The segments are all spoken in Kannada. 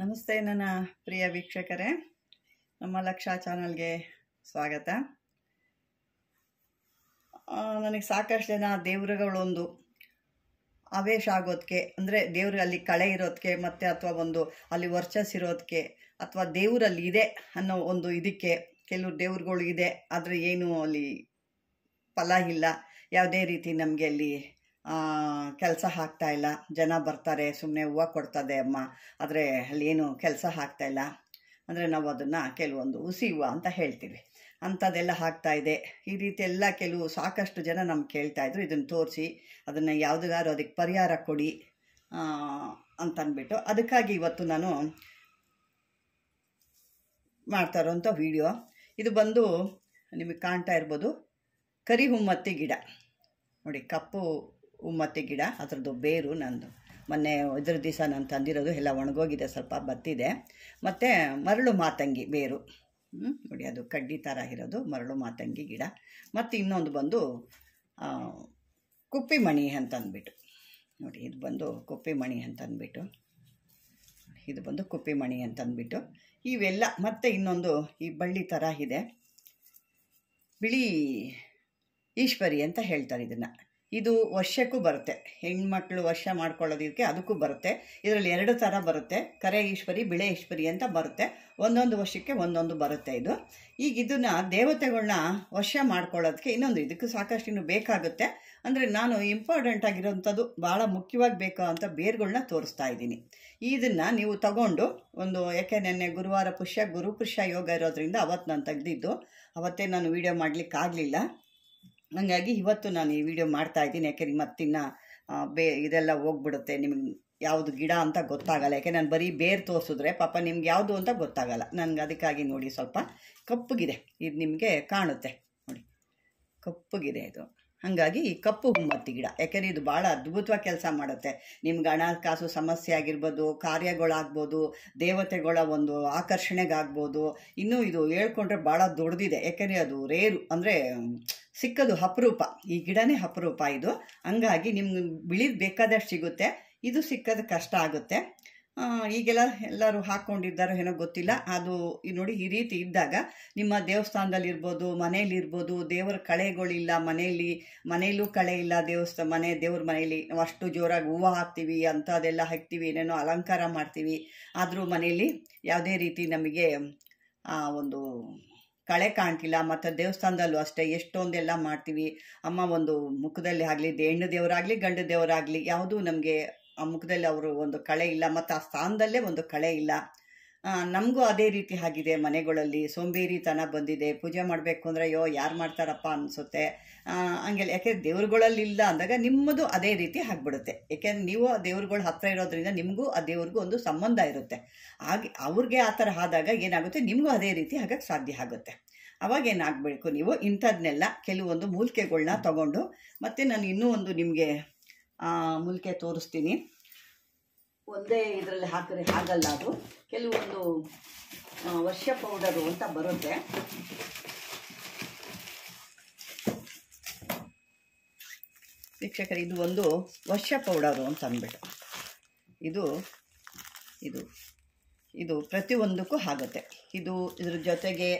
ನಮಸ್ತೆ ನನ್ನ ಪ್ರಿಯ ವೀಕ್ಷಕರೇ ನಮ್ಮ ಲಕ್ಷ ಚಾನಲ್ಗೆ ಸ್ವಾಗತ ನನಗೆ ಸಾಕಷ್ಟು ಜನ ದೇವ್ರಗಳೊಂದು ಅವೇಶ ಆಗೋದಕ್ಕೆ ಅಂದರೆ ದೇವ್ರ ಅಲ್ಲಿ ಕಳೆ ಇರೋದಕ್ಕೆ ಮತ್ತು ಅಥವಾ ಒಂದು ಅಲ್ಲಿ ವರ್ಚಸ್ ಇರೋದಕ್ಕೆ ಅಥವಾ ದೇವರಲ್ಲಿ ಇದೆ ಅನ್ನೋ ಒಂದು ಇದಕ್ಕೆ ಕೆಲವು ದೇವ್ರುಗಳು ಇದೆ ಆದರೆ ಏನು ಅಲ್ಲಿ ಫಲ ಇಲ್ಲ ಯಾವುದೇ ರೀತಿ ನಮಗೆ ಅಲ್ಲಿ ಕೆಲಸ ಹಾಕ್ತಾ ಇಲ್ಲ ಜನ ಬರ್ತಾರೆ ಸುಮ್ಮನೆ ಹೂವು ಕೊಡ್ತದೆ ಅಮ್ಮ ಆದರೆ ಅಲ್ಲಿ ಏನು ಕೆಲಸ ಹಾಕ್ತಾಯಿಲ್ಲ ಇಲ್ಲ ಅಂದರೆ ನಾವು ಅದನ್ನು ಕೆಲವೊಂದು ಹುಸಿ ಹೂವು ಅಂತ ಹೇಳ್ತೀವಿ ಅಂಥದ್ದೆಲ್ಲ ಹಾಕ್ತಾ ಇದೆ ಈ ರೀತಿ ಎಲ್ಲ ಕೆಲವು ಸಾಕಷ್ಟು ಜನ ನಮ್ಗೆ ಕೇಳ್ತಾಯಿದ್ರು ಇದನ್ನು ತೋರಿಸಿ ಅದನ್ನು ಯಾವುದಾದ್ರು ಅದಕ್ಕೆ ಪರಿಹಾರ ಕೊಡಿ ಅಂತನ್ಬಿಟ್ಟು ಅದಕ್ಕಾಗಿ ಇವತ್ತು ನಾನು ಮಾಡ್ತಾ ಇರೋಂಥ ವೀಡಿಯೋ ಇದು ಬಂದು ನಿಮಗೆ ಕಾಣ್ತಾ ಇರ್ಬೋದು ಕರಿ ಹುಮ್ಮತ್ತಿ ಗಿಡ ನೋಡಿ ಕಪ್ಪು ಮತ್ತು ಗಿಡ ಅದರದ್ದು ಬೇರು ನಂದು ಮೊನ್ನೆ ಇದ್ರ ದಿವಸ ನಾನು ತಂದಿರೋದು ಎಲ್ಲ ಒಣಗೋಗಿದೆ ಸ್ವಲ್ಪ ಬತ್ತಿದೆ ಮತ್ತು ಮರಳು ಮಾತಂಗಿ ಬೇರು ನೋಡಿ ಅದು ಕಡ್ಡಿ ಥರ ಇರೋದು ಮರಳು ಮಾತಂಗಿ ಗಿಡ ಮತ್ತು ಇನ್ನೊಂದು ಬಂದು ಕುಪ್ಪಿಮಣಿ ಮಣಿ ಅಂತ ನೋಡಿ ಇದು ಬಂದು ಕುಪ್ಪಿಮಣಿ ಮಣಿ ಅಂತ ಇದು ಬಂದು ಕುಪ್ಪಿಮಣಿ ಅಂತಂದ್ಬಿಟ್ಟು ಇವೆಲ್ಲ ಮತ್ತು ಇನ್ನೊಂದು ಈ ಬಳ್ಳಿ ಥರ ಇದೆ ಬಿಳಿ ಈಶ್ವರಿ ಅಂತ ಹೇಳ್ತಾರೆ ಇದನ್ನು ಇದು ವರ್ಷಕ್ಕೂ ಬರುತ್ತೆ ಹೆಣ್ಮಕ್ಳು ವರ್ಷ ಮಾಡ್ಕೊಳ್ಳೋದಕ್ಕೆ ಅದಕ್ಕೂ ಬರುತ್ತೆ ಇದರಲ್ಲಿ ಎರಡು ಥರ ಬರುತ್ತೆ ಕರೆ ಈಶ್ವರಿ ಬಿಳೆ ಈಶ್ವರಿ ಅಂತ ಬರುತ್ತೆ ಒಂದೊಂದು ವರ್ಷಕ್ಕೆ ಒಂದೊಂದು ಬರುತ್ತೆ ಇದು ಈಗ ಇದನ್ನು ದೇವತೆಗಳನ್ನ ವರ್ಷ ಮಾಡ್ಕೊಳ್ಳೋದಕ್ಕೆ ಇನ್ನೊಂದು ಇದಕ್ಕೂ ಸಾಕಷ್ಟು ಇನ್ನು ಬೇಕಾಗುತ್ತೆ ಅಂದರೆ ನಾನು ಇಂಪಾರ್ಟೆಂಟ್ ಆಗಿರೋಂಥದ್ದು ಭಾಳ ಮುಖ್ಯವಾಗಿ ಬೇಕು ಅಂತ ಬೇರುಗಳನ್ನ ತೋರಿಸ್ತಾ ಇದ್ದೀನಿ ಇದನ್ನು ನೀವು ತಗೊಂಡು ಒಂದು ಯಾಕೆ ನೆನ್ನೆ ಗುರುವಾರ ಪುಷ್ಯ ಗುರುಪುಷ್ಯ ಯೋಗ ಇರೋದ್ರಿಂದ ಅವತ್ತು ನಾನು ತೆಗೆದಿದ್ದು ಅವತ್ತೇ ನಾನು ವೀಡಿಯೋ ಮಾಡಲಿಕ್ಕಾಗಲಿಲ್ಲ ಹಾಗಾಗಿ ಇವತ್ತು ನಾನು ಈ ವಿಡಿಯೋ ಮಾಡ್ತಾ ಇದ್ದೀನಿ ಯಾಕೆಂದ್ರೆ ಮತ್ತಿನ್ನ ಬೇ ಇದೆಲ್ಲ ಹೋಗ್ಬಿಡುತ್ತೆ ನಿಮಗೆ ಯಾವುದು ಗಿಡ ಅಂತ ಗೊತ್ತಾಗಲ್ಲ ಯಾಕೆ ನಾನು ಬರೀ ಬೇರು ತೋರಿಸಿದ್ರೆ ಪಾಪ ನಿಮ್ಗೆ ಯಾವುದು ಅಂತ ಗೊತ್ತಾಗಲ್ಲ ನನಗೆ ಅದಕ್ಕಾಗಿ ನೋಡಿ ಸ್ವಲ್ಪ ಕಪ್ಪುಗಿದೆ ಇದು ನಿಮಗೆ ಕಾಣುತ್ತೆ ನೋಡಿ ಕಪ್ಪುಗಿದೆ ಇದು ಹಾಗಾಗಿ ಈ ಕಪ್ಪು ಹುಮ್ಮತ್ತಿ ಗಿಡ ಯಾಕೆಂದರೆ ಇದು ಭಾಳ ಅದ್ಭುತವಾಗಿ ಕೆಲಸ ಮಾಡುತ್ತೆ ನಿಮ್ಗೆ ಹಣಕಾಸು ಸಮಸ್ಯೆ ಆಗಿರ್ಬೋದು ಕಾರ್ಯಗಳಾಗ್ಬೋದು ದೇವತೆಗಳ ಒಂದು ಆಕರ್ಷಣೆಗಾಗ್ಬೋದು ಇನ್ನೂ ಇದು ಹೇಳ್ಕೊಂಡ್ರೆ ಭಾಳ ದೊಡ್ಡದಿದೆ ಯಾಕೆಂದರೆ ಅದು ರೇರು ಅಂದರೆ ಸಿಕ್ಕದು ಅಪರೂಪ ಈ ಗಿಡನೇ ಅಪರೂಪ ಇದು ಹಂಗಾಗಿ ನಿಮ್ಗೆ ಬಿಳಿದು ಬೇಕಾದಷ್ಟು ಸಿಗುತ್ತೆ ಇದು ಸಿಕ್ಕೋದು ಕಷ್ಟ ಆಗುತ್ತೆ ಈಗೆಲ್ಲ ಎಲ್ಲರೂ ಹಾಕ್ಕೊಂಡಿದ್ದಾರೋ ಏನೋ ಗೊತ್ತಿಲ್ಲ ಅದು ನೋಡಿ ಈ ರೀತಿ ಇದ್ದಾಗ ನಿಮ್ಮ ದೇವಸ್ಥಾನದಲ್ಲಿ ಇರ್ಬೋದು ಮನೇಲಿ ದೇವರ ಕಳೆಗಳಿಲ್ಲ ಮನೆಯಲ್ಲಿ ಮನೆಯಲ್ಲೂ ಕಳೆ ಇಲ್ಲ ದೇವಸ್ಥಾನ ಮನೆ ದೇವ್ರ ಮನೆಯಲ್ಲಿ ಅಷ್ಟು ಜೋರಾಗಿ ಹೂವು ಹಾಕ್ತೀವಿ ಅಂಥದ್ದೆಲ್ಲ ಹಾಕ್ತೀವಿ ಏನೇನೋ ಅಲಂಕಾರ ಮಾಡ್ತೀವಿ ಆದರೂ ಮನೆಯಲ್ಲಿ ಯಾವುದೇ ರೀತಿ ನಮಗೆ ಆ ಒಂದು ಕಳೆ ಕಾಣ್ತಿಲ್ಲ ಮತ್ತು ದೇವಸ್ಥಾನದಲ್ಲೂ ಅಷ್ಟೇ ಎಷ್ಟೊಂದೆಲ್ಲ ಮಾಡ್ತೀವಿ ಅಮ್ಮ ಒಂದು ಮುಖದಲ್ಲಿ ಆಗಲಿ ಹೆಣ್ಣು ದೇವರಾಗಲಿ ಗಂಡು ದೇವರಾಗಲಿ ಯಾವುದೂ ನಮಗೆ ಆ ಮುಖದಲ್ಲಿ ಅವರು ಒಂದು ಕಳೆ ಇಲ್ಲ ಮತ್ತು ಆ ಸ್ಥಾನದಲ್ಲೇ ಒಂದು ಕಳೆ ಇಲ್ಲ ನಮಗೂ ಅದೇ ರೀತಿ ಆಗಿದೆ ಮನೆಗಳಲ್ಲಿ ಸೋಂಬೇರಿತನ ಬಂದಿದೆ ಪೂಜೆ ಮಾಡಬೇಕು ಅಂದರೆ ಅಯ್ಯೋ ಯಾರು ಮಾಡ್ತಾರಪ್ಪ ಅನಿಸುತ್ತೆ ಹಂಗೆಲ್ಲ ಯಾಕೆಂದ್ರೆ ದೇವ್ರುಗಳಲ್ಲಿ ಇಲ್ಲ ಅಂದಾಗ ನಿಮ್ಮದು ಅದೇ ರೀತಿ ಆಗಿಬಿಡುತ್ತೆ ಯಾಕೆಂದ್ರೆ ನೀವು ಆ ದೇವ್ರುಗಳ ಹತ್ತಿರ ಇರೋದ್ರಿಂದ ನಿಮಗೂ ಆ ದೇವ್ರಿಗೂ ಒಂದು ಸಂಬಂಧ ಇರುತ್ತೆ ಹಾಗೆ ಅವ್ರಿಗೆ ಆ ಥರ ಆದಾಗ ಏನಾಗುತ್ತೆ ನಿಮಗೂ ಅದೇ ರೀತಿ ಆಗಕ್ಕೆ ಸಾಧ್ಯ ಆಗುತ್ತೆ ಅವಾಗ ಏನಾಗಬೇಕು ನೀವು ಇಂಥದನ್ನೆಲ್ಲ ಕೆಲವೊಂದು ಮೂಲಿಕೆಗಳನ್ನ ತಗೊಂಡು ಮತ್ತು ನಾನು ಇನ್ನೂ ಒಂದು ನಿಮಗೆ ಮೂಲಿಕೆ ತೋರಿಸ್ತೀನಿ ಒಂದೇ ಇದರಲ್ಲಿ ಹಾಕಿದ್ರೆ ಆಗಲ್ಲ ಅದು ಕೆಲವೊಂದು ವರ್ಷ ಪೌಡರು ಅಂತ ಬರುತ್ತೆ ವೀಕ್ಷಕರು ಇದು ಒಂದು ವರ್ಷ ಪೌಡರು ಅಂತ ಅಂದ್ಬಿಟ್ಟು ಇದು ಇದು ಇದು ಪ್ರತಿಯೊಂದಕ್ಕೂ ಆಗುತ್ತೆ ಇದು ಇದ್ರ ಜೊತೆಗೆ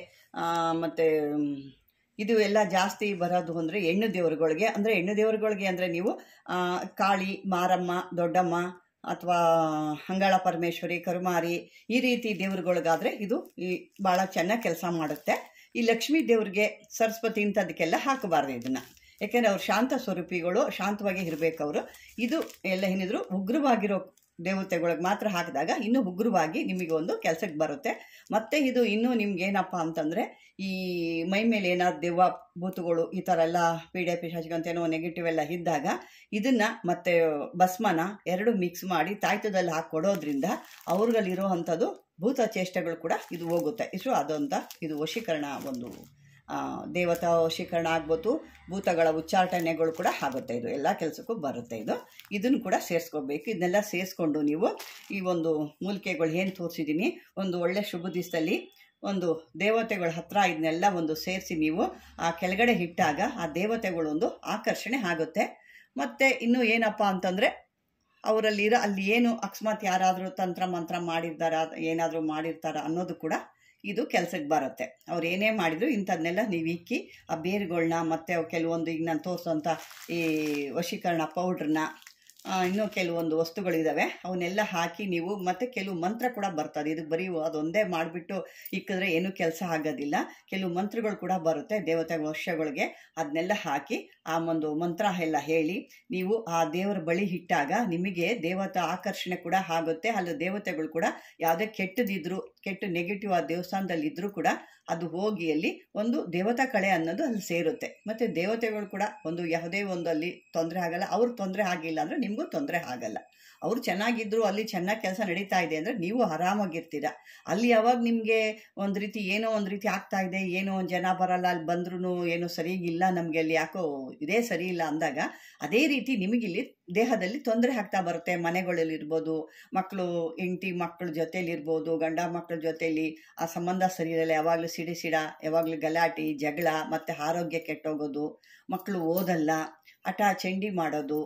ಮತ್ತು ಇದು ಎಲ್ಲ ಜಾಸ್ತಿ ಬರೋದು ಅಂದರೆ ಹೆಣ್ಣು ದೇವರುಗಳಿಗೆ ಅಂದರೆ ಹೆಣ್ಣು ದೇವರುಗಳಿಗೆ ಅಂದರೆ ನೀವು ಕಾಳಿ ಮಾರಮ್ಮ ದೊಡ್ಡಮ್ಮ ಅಥವಾ ಹಂಗಳ ಪರಮೇಶ್ವರಿ ಕರುಮಾರಿ ಈ ರೀತಿ ದೇವ್ರುಗಳಿಗಾದರೆ ಇದು ಈ ಭಾಳ ಚೆನ್ನಾಗಿ ಕೆಲಸ ಮಾಡುತ್ತೆ ಈ ಲಕ್ಷ್ಮೀ ದೇವ್ರಿಗೆ ಸರಸ್ವತಿ ಇಂಥದಕ್ಕೆಲ್ಲ ಹಾಕಬಾರ್ದು ಇದನ್ನು ಯಾಕೆಂದರೆ ಅವ್ರು ಶಾಂತ ಸ್ವರೂಪಿಗಳು ಶಾಂತವಾಗಿ ಇರಬೇಕು ಅವರು ಇದು ಎಲ್ಲ ಏನಿದ್ರು ಉಗ್ರವಾಗಿರೋ ದೇವತೆಗಳಿಗೆ ಮಾತ್ರ ಹಾಕಿದಾಗ ಇನ್ನೂ ಉಗ್ರವಾಗಿ ನಿಮಗೆ ಒಂದು ಕೆಲಸಕ್ಕೆ ಬರುತ್ತೆ ಮತ್ತು ಇದು ಇನ್ನೂ ನಿಮ್ಗೇನಪ್ಪ ಅಂತಂದರೆ ಈ ಮೈ ಮೇಲೆ ಏನಾದ್ರು ದೆವ್ವ ಬೂತುಗಳು ಈ ಥರ ಎಲ್ಲ ಪೀಡೆ ಏನೋ ನೆಗೆಟಿವ್ ಎಲ್ಲ ಇದ್ದಾಗ ಇದನ್ನು ಮತ್ತೆ ಭಸ್ಮನ ಎರಡು ಮಿಕ್ಸ್ ಮಾಡಿ ತಾಯ್ತದಲ್ಲಿ ಹಾಕಿ ಕೊಡೋದ್ರಿಂದ ಅವ್ರಿಗಲ್ಲಿರೋ ಅಂಥದ್ದು ಭೂತ ಚೇಷ್ಟೆಗಳು ಕೂಡ ಇದು ಹೋಗುತ್ತೆ ಇಷ್ಟು ಅದೊಂಥ ಇದು ವಶೀಕರಣ ಒಂದು ದೇವತಾ ವಶೀಕರಣ ಆಗ್ಬೋದು ಭೂತಗಳ ಉಚ್ಚಾರಣೆಗಳು ಕೂಡ ಆಗುತ್ತೆ ಇದು ಎಲ್ಲ ಕೆಲಸಕ್ಕೂ ಬರುತ್ತೆ ಇದು ಇದನ್ನು ಕೂಡ ಸೇರಿಸ್ಕೋಬೇಕು ಇದನ್ನೆಲ್ಲ ಸೇರಿಸ್ಕೊಂಡು ನೀವು ಈ ಒಂದು ಮೂಲಿಕೆಗಳು ಏನು ತೋರಿಸಿದ್ದೀನಿ ಒಂದು ಒಳ್ಳೆ ಶುಭ ದಿವಸದಲ್ಲಿ ಒಂದು ದೇವತೆಗಳ ಹತ್ರ ಇದನ್ನೆಲ್ಲ ಒಂದು ಸೇರಿಸಿ ನೀವು ಆ ಕೆಳಗಡೆ ಇಟ್ಟಾಗ ಆ ದೇವತೆಗಳೊಂದು ಆಕರ್ಷಣೆ ಆಗುತ್ತೆ ಮತ್ತು ಇನ್ನೂ ಏನಪ್ಪ ಅಂತಂದರೆ ಅವರಲ್ಲಿರೋ ಅಲ್ಲಿ ಏನು ಅಕಸ್ಮಾತ್ ಯಾರಾದರೂ ತಂತ್ರ ಮಂತ್ರ ಮಾಡಿರ್ತಾರ ಏನಾದರೂ ಮಾಡಿರ್ತಾರ ಅನ್ನೋದು ಕೂಡ ಇದು ಕೆಲಸಕ್ಕೆ ಬರುತ್ತೆ ಅವ್ರು ಏನೇ ಮಾಡಿದ್ರು ಇಂಥದನ್ನೆಲ್ಲ ನೀವು ಇಕ್ಕಿ ಆ ಬೇರುಗಳನ್ನ ಮತ್ತು ಕೆಲವೊಂದು ಈಗ ನಾನು ತೋರಿಸೋಂಥ ಈ ವಶೀಕರಣ ಪೌಡ್ರನ್ನ ಇನ್ನೂ ಕೆಲವೊಂದು ವಸ್ತುಗಳಿದ್ದಾವೆ ಅವನ್ನೆಲ್ಲ ಹಾಕಿ ನೀವು ಮತ್ತು ಕೆಲವು ಮಂತ್ರ ಕೂಡ ಬರ್ತದೆ ಇದು ಬರೀ ಅದೊಂದೇ ಮಾಡಿಬಿಟ್ಟು ಇಕ್ಕಿದ್ರೆ ಏನೂ ಕೆಲಸ ಆಗೋದಿಲ್ಲ ಕೆಲವು ಮಂತ್ರಗಳು ಕೂಡ ಬರುತ್ತೆ ದೇವತೆ ವರ್ಷಗಳಿಗೆ ಅದನ್ನೆಲ್ಲ ಹಾಕಿ ಆ ಒಂದು ಮಂತ್ರ ಎಲ್ಲ ಹೇಳಿ ನೀವು ಆ ದೇವರ ಬಳಿ ಇಟ್ಟಾಗ ನಿಮಗೆ ದೇವತಾ ಆಕರ್ಷಣೆ ಕೂಡ ಆಗುತ್ತೆ ಅಲ್ಲ ದೇವತೆಗಳು ಕೂಡ ಯಾವುದೇ ಕೆಟ್ಟದಿದ್ರು ಕೆಟ್ಟ ನೆಗೆಟಿವ್ ಆ ದೇವಸ್ಥಾನದಲ್ಲಿ ಇದ್ದರೂ ಕೂಡ ಅದು ಹೋಗಿ ಅಲ್ಲಿ ಒಂದು ದೇವತಾ ಕಳೆ ಅನ್ನೋದು ಅಲ್ಲಿ ಸೇರುತ್ತೆ ಮತ್ತು ದೇವತೆಗಳು ಕೂಡ ಒಂದು ಯಾವುದೇ ಒಂದು ಅಲ್ಲಿ ತೊಂದರೆ ಆಗಲ್ಲ ಅವ್ರ ತೊಂದರೆ ಆಗಿಲ್ಲ ಅಂದರೆ ನಿಮಗೂ ತೊಂದರೆ ಆಗಲ್ಲ ಅವರು ಚೆನ್ನಾಗಿದ್ರು ಅಲ್ಲಿ ಚೆನ್ನಾಗಿ ಕೆಲಸ ನಡೀತಾ ಇದೆ ಅಂದರೆ ನೀವು ಆರಾಮಾಗಿರ್ತೀರ ಅಲ್ಲಿ ಯಾವಾಗ ನಿಮಗೆ ಒಂದು ರೀತಿ ಏನೋ ಒಂದು ರೀತಿ ಆಗ್ತಾ ಇದೆ ಏನೋ ಒಂದು ಜನ ಬರಲ್ಲ ಅಲ್ಲಿ ಬಂದ್ರೂ ಏನೋ ಸರಿಗಿಲ್ಲ ನಮಗೆ ಅಲ್ಲಿ ಯಾಕೋ ಇದೇ ಸರಿ ಇಲ್ಲ ಅಂದಾಗ ಅದೇ ರೀತಿ ನಿಮಗಿಲ್ಲಿ ದೇಹದಲ್ಲಿ ತೊಂದರೆ ಆಗ್ತಾ ಬರುತ್ತೆ ಮನೆಗಳಲ್ಲಿರ್ಬೋದು ಮಕ್ಕಳು ಹೆಂಡತಿ ಮಕ್ಕಳು ಜೊತೆಯಲ್ಲಿರ್ಬೋದು ಗಂಡ ಮಕ್ಕಳು ಮಕ್ಕಳ ಜೊತೆಲಿ ಆ ಸಂಬಂಧ ಸರಿ ಇರಲ್ಲ ಯಾವಾಗಲೂ ಸಿಡ ಯಾವಾಗಲೂ ಗಲಾಟೆ ಜಗಳ ಮತ್ತು ಆರೋಗ್ಯ ಕೆಟ್ಟೋಗೋದು ಮಕ್ಕಳು ಓದಲ್ಲ ಹಠ ಚಂಡಿ ಮಾಡೋದು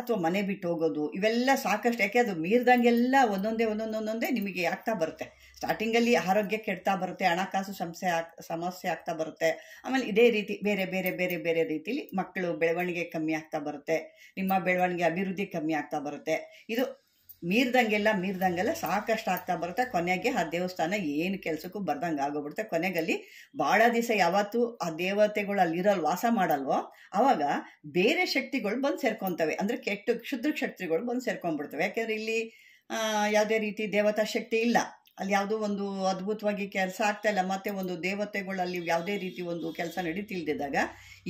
ಅಥವಾ ಮನೆ ಬಿಟ್ಟು ಹೋಗೋದು ಇವೆಲ್ಲ ಸಾಕಷ್ಟು ಯಾಕೆ ಅದು ಮೀರಿದಂಗೆಲ್ಲ ಒಂದೊಂದೇ ಒಂದೊಂದೊಂದೊಂದೇ ನಿಮಗೆ ಆಗ್ತಾ ಬರುತ್ತೆ ಸ್ಟಾರ್ಟಿಂಗಲ್ಲಿ ಆರೋಗ್ಯ ಕೆಡ್ತಾ ಬರುತ್ತೆ ಹಣಕಾಸು ಸಮಸ್ಯೆ ಆಗ್ ಸಮಸ್ಯೆ ಆಗ್ತಾ ಬರುತ್ತೆ ಆಮೇಲೆ ಇದೇ ರೀತಿ ಬೇರೆ ಬೇರೆ ಬೇರೆ ಬೇರೆ ರೀತಿಲಿ ಮಕ್ಕಳು ಬೆಳವಣಿಗೆ ಕಮ್ಮಿ ಆಗ್ತಾ ಬರುತ್ತೆ ನಿಮ್ಮ ಬೆಳವಣಿಗೆ ಅಭಿವೃದ್ಧಿ ಕಮ್ಮಿ ಆಗ್ತಾ ಬರುತ್ತೆ ಇದು ಮೀರಿದಂಗೆಲ್ಲ ಮೀರಿದಂಗೆಲ್ಲ ಸಾಕಷ್ಟು ಆಗ್ತಾ ಬರುತ್ತೆ ಕೊನೆಗೆ ಆ ದೇವಸ್ಥಾನ ಏನು ಕೆಲಸಕ್ಕೂ ಬರ್ದಂಗೆ ಆಗೋಗ್ಬಿಡುತ್ತೆ ಕೊನೆಗಲ್ಲಿ ಭಾಳ ದಿವಸ ಯಾವತ್ತೂ ಆ ದೇವತೆಗಳು ಅಲ್ಲಿರೋಲ್ ವಾಸ ಮಾಡಲ್ವೋ ಆವಾಗ ಬೇರೆ ಶಕ್ತಿಗಳು ಬಂದು ಸೇರ್ಕೊತವೆ ಅಂದರೆ ಕೆಟ್ಟ ಕ್ಷುದ್ರ ಶಕ್ತಿಗಳು ಬಂದು ಸೇರ್ಕೊಂಡ್ಬಿಡ್ತವೆ ಯಾಕೆಂದರೆ ಇಲ್ಲಿ ಯಾವುದೇ ರೀತಿ ದೇವತಾ ಶಕ್ತಿ ಇಲ್ಲ ಅಲ್ಲಿ ಯಾವುದೋ ಒಂದು ಅದ್ಭುತವಾಗಿ ಕೆಲಸ ಆಗ್ತಾ ಇಲ್ಲ ಮತ್ತೆ ಒಂದು ದೇವತೆಗಳಲ್ಲಿ ಯಾವುದೇ ರೀತಿ ಒಂದು ಕೆಲಸ ನಡೀತಿಲ್ದಿದ್ದಾಗ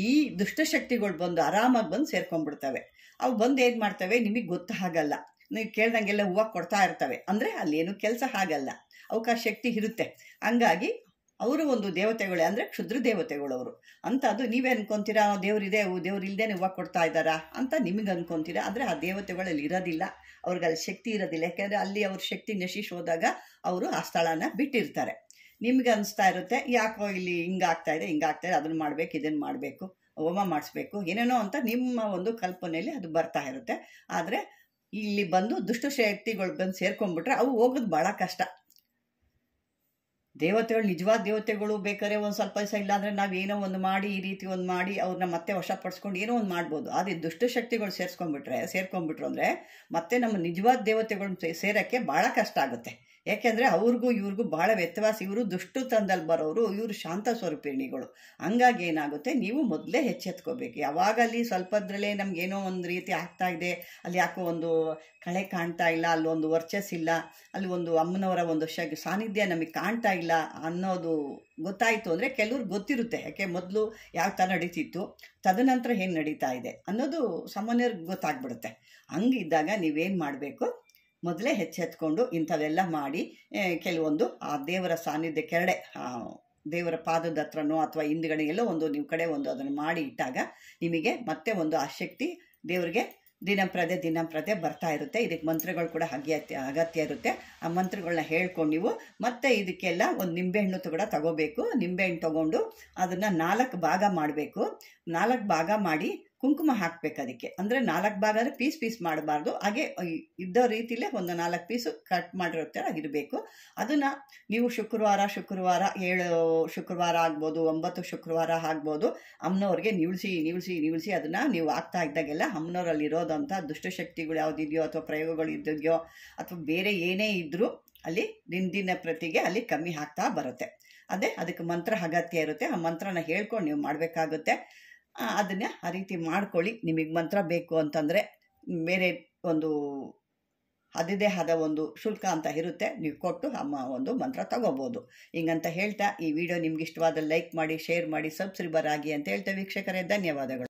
ಈ ದುಷ್ಟಶಕ್ತಿಗಳು ಬಂದು ಆರಾಮಾಗಿ ಬಂದು ಸೇರ್ಕೊಂಡ್ಬಿಡ್ತವೆ ಅವು ಬಂದು ಏನು ಮಾಡ್ತವೆ ನಿಮಗೆ ಗೊತ್ತಾಗಲ್ಲ ನೀವು ಕೇಳ್ದಂಗೆಲ್ಲ ಹೂವು ಕೊಡ್ತಾ ಇರ್ತವೆ ಅಂದರೆ ಅಲ್ಲೇನು ಕೆಲಸ ಹಾಗಲ್ಲ ಅವಕಾಶ ಶಕ್ತಿ ಇರುತ್ತೆ ಹಂಗಾಗಿ ಅವರು ಒಂದು ದೇವತೆಗಳೇ ಅಂದರೆ ಕ್ಷುದ್ರ ಅವರು ಅಂತ ಅದು ನೀವೇ ಅನ್ಕೊಂತೀರಾ ದೇವರಿದೆ ದೇವ್ರು ಇಲ್ಲದೆ ಹೂವು ಕೊಡ್ತಾ ಇದ್ದಾರಾ ಅಂತ ನಿಮಗೆ ಅನ್ಕೊಂತೀರಾ ಆದರೆ ಆ ದೇವತೆಗಳಲ್ಲಿ ಇರೋದಿಲ್ಲ ಅಲ್ಲಿ ಶಕ್ತಿ ಇರೋದಿಲ್ಲ ಯಾಕೆಂದರೆ ಅಲ್ಲಿ ಅವ್ರ ಶಕ್ತಿ ನಶಿಸಿ ಹೋದಾಗ ಅವರು ಆ ಸ್ಥಳನ ಬಿಟ್ಟಿರ್ತಾರೆ ನಿಮ್ಗೆ ಅನಿಸ್ತಾ ಇರುತ್ತೆ ಯಾಕೋ ಇಲ್ಲಿ ಹಿಂಗಾಗ್ತಾ ಇದೆ ಹಿಂಗಾಗ್ತಾ ಇದೆ ಅದನ್ನು ಮಾಡಬೇಕು ಇದನ್ನು ಮಾಡಬೇಕು ಹೋಮ ಮಾಡಿಸ್ಬೇಕು ಏನೇನೋ ಅಂತ ನಿಮ್ಮ ಒಂದು ಕಲ್ಪನೆಯಲ್ಲಿ ಅದು ಬರ್ತಾ ಇರುತ್ತೆ ಆದರೆ ಇಲ್ಲಿ ಬಂದು ದುಷ್ಟಶಕ್ತಿಗಳು ಬಂದು ಸೇರ್ಕೊಂಡ್ಬಿಟ್ರೆ ಅವು ಹೋಗೋದು ಭಾಳ ಕಷ್ಟ ದೇವತೆಗಳು ನಿಜವಾದ ದೇವತೆಗಳು ಬೇಕಾದ್ರೆ ಒಂದು ಸ್ವಲ್ಪ ದಿವಸ ಇಲ್ಲಾಂದರೆ ನಾವು ಏನೋ ಒಂದು ಮಾಡಿ ಈ ರೀತಿ ಒಂದು ಮಾಡಿ ಅವ್ರನ್ನ ಮತ್ತೆ ವಶಪಡಿಸ್ಕೊಂಡು ಏನೋ ಒಂದು ಮಾಡ್ಬೋದು ಆದರೆ ದುಷ್ಟಶಕ್ತಿಗಳು ಸೇರಿಸ್ಕೊಂಡ್ಬಿಟ್ರೆ ಸೇರ್ಕೊಂಡ್ಬಿಟ್ರು ಅಂದರೆ ಮತ್ತೆ ನಮ್ಮ ನಿಜವಾದ ದೇವತೆಗಳನ್ನ ಸೇರೋಕ್ಕೆ ಭಾಳ ಕಷ್ಟ ಆಗುತ್ತೆ ಯಾಕೆಂದರೆ ಅವ್ರಿಗೂ ಇವ್ರಿಗೂ ಭಾಳ ವ್ಯತ್ಯಾಸ ಇವರು ದುಷ್ಟು ತಂದಲ್ಲಿ ಬರೋರು ಇವರು ಶಾಂತ ಸ್ವರೂಪಿಣಿಗಳು ಹಂಗಾಗಿ ಏನಾಗುತ್ತೆ ನೀವು ಮೊದಲೇ ಹೆಚ್ಚೆತ್ಕೋಬೇಕು ಯಾವಾಗ ಅಲ್ಲಿ ಸ್ವಲ್ಪದ್ರಲ್ಲೇ ನಮಗೇನೋ ಒಂದು ರೀತಿ ಆಗ್ತಾ ಇದೆ ಅಲ್ಲಿ ಯಾಕೋ ಒಂದು ಕಳೆ ಕಾಣ್ತಾ ಇಲ್ಲ ಅಲ್ಲೊಂದು ವರ್ಚಸ್ ಇಲ್ಲ ಅಲ್ಲಿ ಒಂದು ಅಮ್ಮನವರ ಒಂದು ಶಗ್ ಸಾನ್ನಿಧ್ಯ ನಮಗೆ ಕಾಣ್ತಾ ಇಲ್ಲ ಅನ್ನೋದು ಗೊತ್ತಾಯಿತು ಅಂದರೆ ಕೆಲವ್ರು ಗೊತ್ತಿರುತ್ತೆ ಯಾಕೆ ಮೊದಲು ಯಾವ ಥರ ನಡೀತಿತ್ತು ತದನಂತರ ಏನು ನಡೀತಾ ಇದೆ ಅನ್ನೋದು ಸಾಮಾನ್ಯರಿಗೆ ಗೊತ್ತಾಗ್ಬಿಡುತ್ತೆ ಹಂಗಿದ್ದಾಗ ನೀವೇನು ಮಾಡಬೇಕು ಮೊದಲೇ ಹೆಚ್ಚೆತ್ಕೊಂಡು ಇಂಥವೆಲ್ಲ ಮಾಡಿ ಕೆಲವೊಂದು ಆ ದೇವರ ಸಾನ್ನಿಧ್ಯ ಕೆರಡೆ ದೇವರ ಪಾದದ ಹತ್ರನೋ ಅಥವಾ ಹಿಂದ್ಗಡೆ ಎಲ್ಲೋ ಒಂದು ನಿಮ್ಮ ಕಡೆ ಒಂದು ಅದನ್ನು ಮಾಡಿ ಇಟ್ಟಾಗ ನಿಮಗೆ ಮತ್ತೆ ಒಂದು ಆ ಶಕ್ತಿ ದೇವರಿಗೆ ದಿನಂಪ್ರದೆ ದಿನಂಪ್ರದೆ ಬರ್ತಾ ಇರುತ್ತೆ ಇದಕ್ಕೆ ಮಂತ್ರಗಳು ಕೂಡ ಅಗತ್ಯ ಅಗತ್ಯ ಇರುತ್ತೆ ಆ ಮಂತ್ರಗಳನ್ನ ಹೇಳ್ಕೊಂಡು ನೀವು ಮತ್ತೆ ಇದಕ್ಕೆಲ್ಲ ಒಂದು ನಿಂಬೆಹಣ್ಣು ಕೂಡ ತಗೋಬೇಕು ನಿಂಬೆಹಣ್ಣು ತಗೊಂಡು ಅದನ್ನು ನಾಲ್ಕು ಭಾಗ ಮಾಡಬೇಕು ನಾಲ್ಕು ಭಾಗ ಮಾಡಿ ಕುಂಕುಮ ಹಾಕಬೇಕು ಅದಕ್ಕೆ ಅಂದರೆ ನಾಲ್ಕು ಭಾಗ ಆದ್ರೆ ಪೀಸ್ ಪೀಸ್ ಮಾಡಬಾರ್ದು ಹಾಗೆ ಇದ್ದ ರೀತಿಯಲ್ಲೇ ಒಂದು ನಾಲ್ಕು ಪೀಸು ಕಟ್ ಮಾಡಿರೋ ಥರ ಆಗಿರಬೇಕು ಅದನ್ನು ನೀವು ಶುಕ್ರವಾರ ಶುಕ್ರವಾರ ಏಳು ಶುಕ್ರವಾರ ಆಗ್ಬೋದು ಒಂಬತ್ತು ಶುಕ್ರವಾರ ಆಗ್ಬೋದು ಅಮ್ಮನವ್ರಿಗೆ ನಿಲ್ಸಿ ನಿಲ್ಸಿ ನಿಲ್ಸಿ ಅದನ್ನು ನೀವು ಆಗ್ತಾ ಇದ್ದಾಗೆಲ್ಲ ಅಮ್ಮನವರಲ್ಲಿ ಇರೋದಂಥ ದುಷ್ಟಶಕ್ತಿಗಳು ಯಾವುದಿದೆಯೋ ಅಥವಾ ಪ್ರಯೋಗಗಳು ಇದ್ದಿದೆಯೋ ಅಥವಾ ಬೇರೆ ಏನೇ ಇದ್ದರೂ ಅಲ್ಲಿ ದಿನ ಪ್ರತಿಗೆ ಅಲ್ಲಿ ಕಮ್ಮಿ ಆಗ್ತಾ ಬರುತ್ತೆ ಅದೇ ಅದಕ್ಕೆ ಮಂತ್ರ ಅಗತ್ಯ ಇರುತ್ತೆ ಆ ಮಂತ್ರನ ಹೇಳ್ಕೊಂಡು ನೀವು ಮಾಡಬೇಕಾಗುತ್ತೆ ಅದನ್ನ ಆ ರೀತಿ ಮಾಡ್ಕೊಳ್ಳಿ ನಿಮಗೆ ಮಂತ್ರ ಬೇಕು ಅಂತಂದರೆ ಬೇರೆ ಒಂದು ಅದಿದೇ ಆದ ಒಂದು ಶುಲ್ಕ ಅಂತ ಇರುತ್ತೆ ನೀವು ಕೊಟ್ಟು ಅಮ್ಮ ಒಂದು ಮಂತ್ರ ತಗೋಬೋದು ಹಿಂಗಂತ ಹೇಳ್ತಾ ಈ ವಿಡಿಯೋ ನಿಮ್ಗೆ ಇಷ್ಟವಾದ ಲೈಕ್ ಮಾಡಿ ಶೇರ್ ಮಾಡಿ ಸಬ್ಸ್ಕ್ರೈಬರ್ ಆಗಿ ಅಂತ ಹೇಳ್ತಾ ವೀಕ್ಷಕರೇ ಧನ್ಯವಾದಗಳು